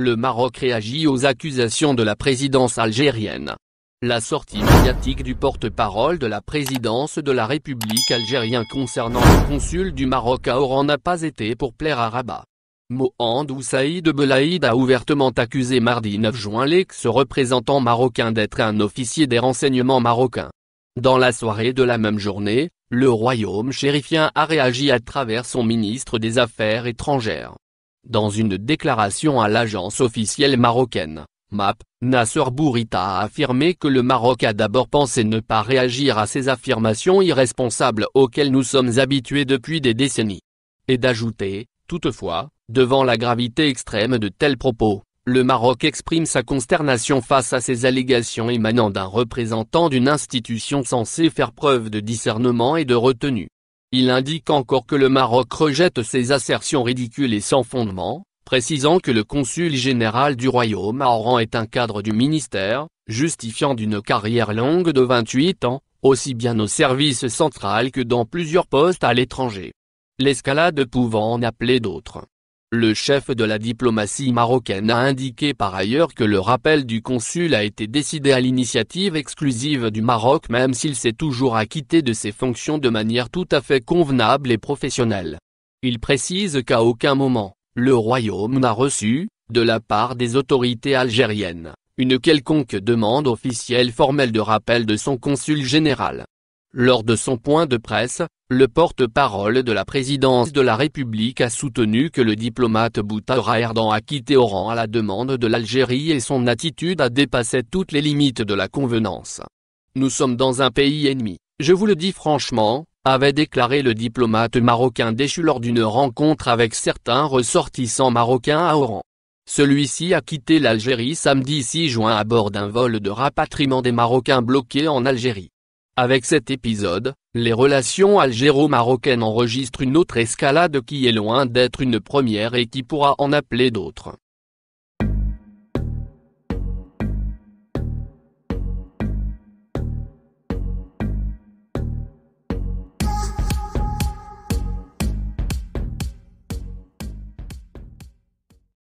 Le Maroc réagit aux accusations de la présidence algérienne. La sortie médiatique du porte-parole de la présidence de la République algérienne concernant le consul du Maroc à Oran n'a pas été pour plaire à Rabat. Mohand Saïd Belaïd a ouvertement accusé mardi 9 juin l'ex-représentant marocain d'être un officier des renseignements marocains. Dans la soirée de la même journée, le royaume chérifien a réagi à travers son ministre des Affaires étrangères. Dans une déclaration à l'agence officielle marocaine, MAP, Nasser Bourita a affirmé que le Maroc a d'abord pensé ne pas réagir à ces affirmations irresponsables auxquelles nous sommes habitués depuis des décennies. Et d'ajouter, toutefois, devant la gravité extrême de tels propos, le Maroc exprime sa consternation face à ces allégations émanant d'un représentant d'une institution censée faire preuve de discernement et de retenue. Il indique encore que le Maroc rejette ces assertions ridicules et sans fondement, précisant que le consul général du royaume à Oran est un cadre du ministère, justifiant d'une carrière longue de 28 ans, aussi bien au service central que dans plusieurs postes à l'étranger. L'escalade pouvant en appeler d'autres. Le chef de la diplomatie marocaine a indiqué par ailleurs que le rappel du consul a été décidé à l'initiative exclusive du Maroc même s'il s'est toujours acquitté de ses fonctions de manière tout à fait convenable et professionnelle. Il précise qu'à aucun moment, le Royaume n'a reçu, de la part des autorités algériennes, une quelconque demande officielle formelle de rappel de son consul général. Lors de son point de presse, le porte-parole de la présidence de la République a soutenu que le diplomate Boutara Erdan a quitté Oran à la demande de l'Algérie et son attitude a dépassé toutes les limites de la convenance. Nous sommes dans un pays ennemi, je vous le dis franchement, avait déclaré le diplomate marocain déchu lors d'une rencontre avec certains ressortissants marocains à Oran. Celui-ci a quitté l'Algérie samedi 6 juin à bord d'un vol de rapatriement des Marocains bloqués en Algérie. Avec cet épisode, les relations algéro-marocaines enregistrent une autre escalade qui est loin d'être une première et qui pourra en appeler d'autres.